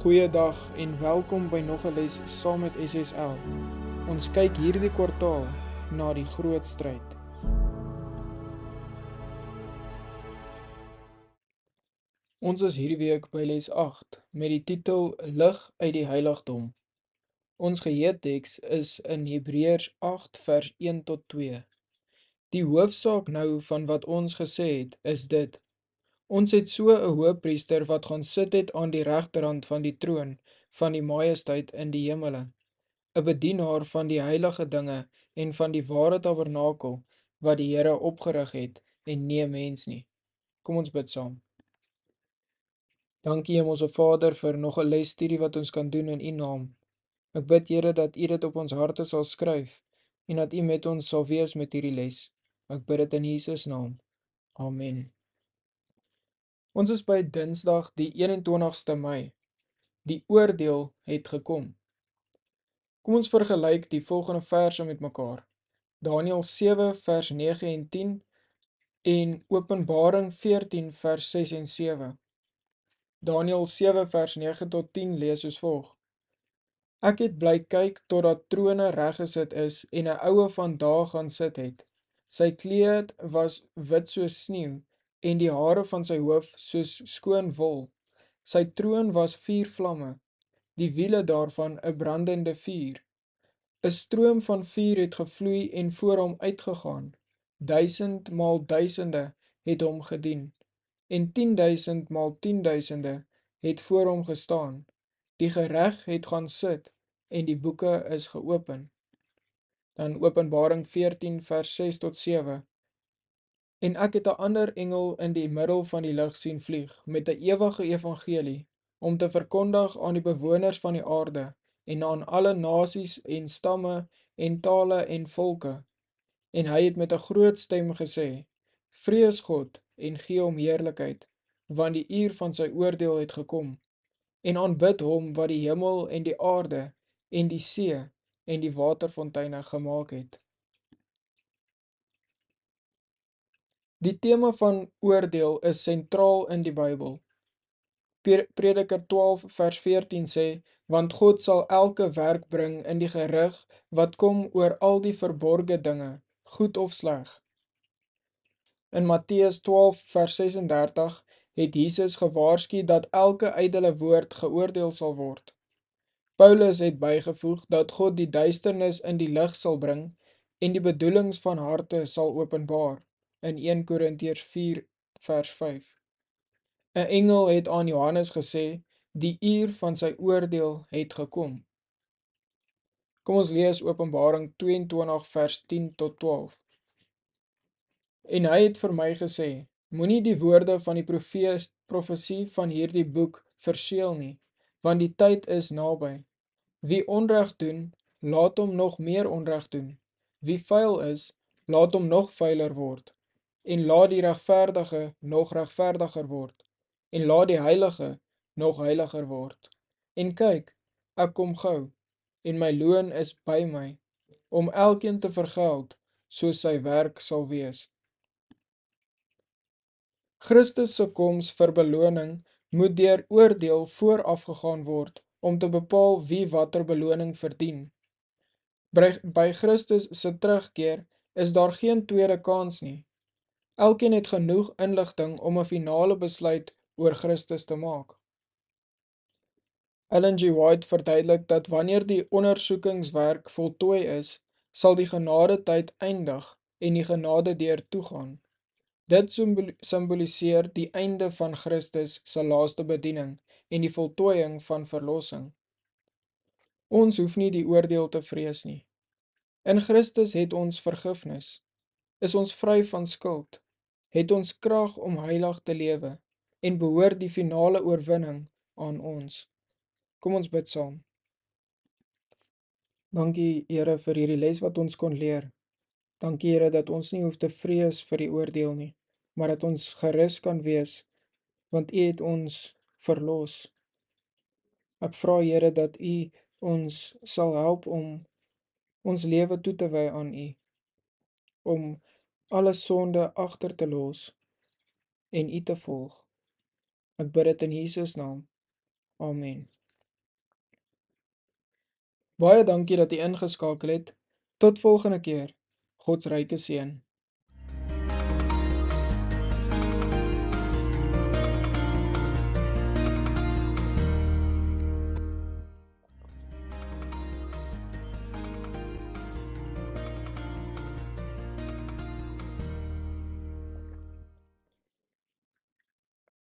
Goeiedag en welkom by nog 'n les saam met SSL. Ons kyk hierdie kwartaal na die groot stryd. Ons is hierdie week by les 8 met die titel Lig uit die heiligdom. Ons geheeteks is in Hebreërs 8 vers 1 tot 2. Die hoofsaak nou van wat ons gesê het is dit Ons het so 'n hoëpriester wat gaan sit het aan die regterrand van die troon van die majesteit in die hemele. 'n Bedienaar van die heilige dinge en van die ware tabernakel wat die Here opgerig het en nie mens nie. Kom ons bid saam. Dankie Hemelse Vader vir nog 'n lesstudie wat ons kan doen in U naam. Ek bid Here dat U dit op ons harte sal skryf en dat U met ons sal wees met hierdie les. Ek bid dit in Jesus naam. Amen. Ons is by Dinsdag die 21ste Mei. Die oordeel het gekom. Kom ons vergelyk die volgende verse met mekaar. Daniël 7 vers 9 en 10 en Openbaring 14 vers 6 en 7. Daniël 7 vers 9 tot 10 lees soos volg: Ek het bly kyk totdat trone reggesit is en 'n oue van daag gaan sit het. Sy kleed was wit soos sneeu en die hare van sy hoof soos skoon wol. Sy troon was vier vlamme, die wiele daarvan 'n brandende vuur. 'n Stroom van vuur het gevloei en voor hom uitgegaan. Duisend maal duisende het hom gedien en 10000 maal 10000de het voor hom gestaan. Die gereg het gaan sit en die boeke is geopen. Dan Openbaring 14 vers 6 tot 7. En ek het 'n ander engel in die middel van die lig sien vlieg met 'n ewige evangelie om te verkondig aan die bewoners van die aarde en aan alle nasies en stamme en tale en volke. En hy het met 'n groot stem gesê: Vrees God en gee hom heerlikheid, want die uur van sy oordeel het gekom. En aanbid hom wat die hemel en die aarde en die see en die waterfonteine gemaak het. Die tema van oordeel is sentraal in die Bybel. Prediker 12 vers 14 sê, want God sal elke werk bring in die gerig wat kom oor al die verborge dinge, goed of sleg. In Matteus 12 vers 36 het Jesus gewaarsku dat elke ydelle woord geoordeel sal word. Paulus het bygevoeg dat God die duisternis in die lig sal bring en die bedoelings van harte sal openbaar in 1 Korintiërs 4 vers 5. 'n Engel het aan Johannes gesê: "Die uur van sy oordeel het gekom." Kom ons lees Openbaring 22 vers 10 tot 12. En hy het vir my gesê: Moenie die woorde van die profees profesie van hierdie boek verseël nie, want die tyd is naby. Wie onreg doen, laat hom nog meer onreg doen. Wie vuil is, laat hom nog vuiler word en laat die regverdige nog regverdiger word, en laat die heilige nog heiliger word. En kyk, ek kom gou, en my loon is by my, om elkeen te vergeld, so sy werk sal wees. Christusse koms vir beloning moet dier oordeel voorafgegaan word, om te bepaal wie wat er beloning verdien. By Christus sy terugkeer is daar geen tweede kans nie, Elkeen het genoeg inligting om 'n finale besluit oor Christus te maak. Ellen G. White verduidelik dat wanneer die ondersoekingswerk voltooi is, sal die genade tyd eindig en die genade deur toegaan. Dit simboliseer die einde van Christus se laaste bediening en die voltooiing van verlossing. Ons hoef nie die oordeel te vrees nie. In Christus het ons vergifnis. Is ons vry van skuld? het ons krag om heilig te lewe en behoort die finale oorwinning aan ons. Kom ons bid saam. Dankie Here vir hierdie les wat ons kon leer. Dankie Here dat ons nie hoef te vrees vir die oordeel nie, maar dat ons gerus kan wees want U het ons verlos. Ek vra Here dat U ons sal help om ons lewe toe te wy aan U om alle sonde agter te los en U te volg. Ek bid dit in Jesus naam. Amen. Baie dankie dat jy ingeskakel het. Tot volgende keer. God se ryke seën.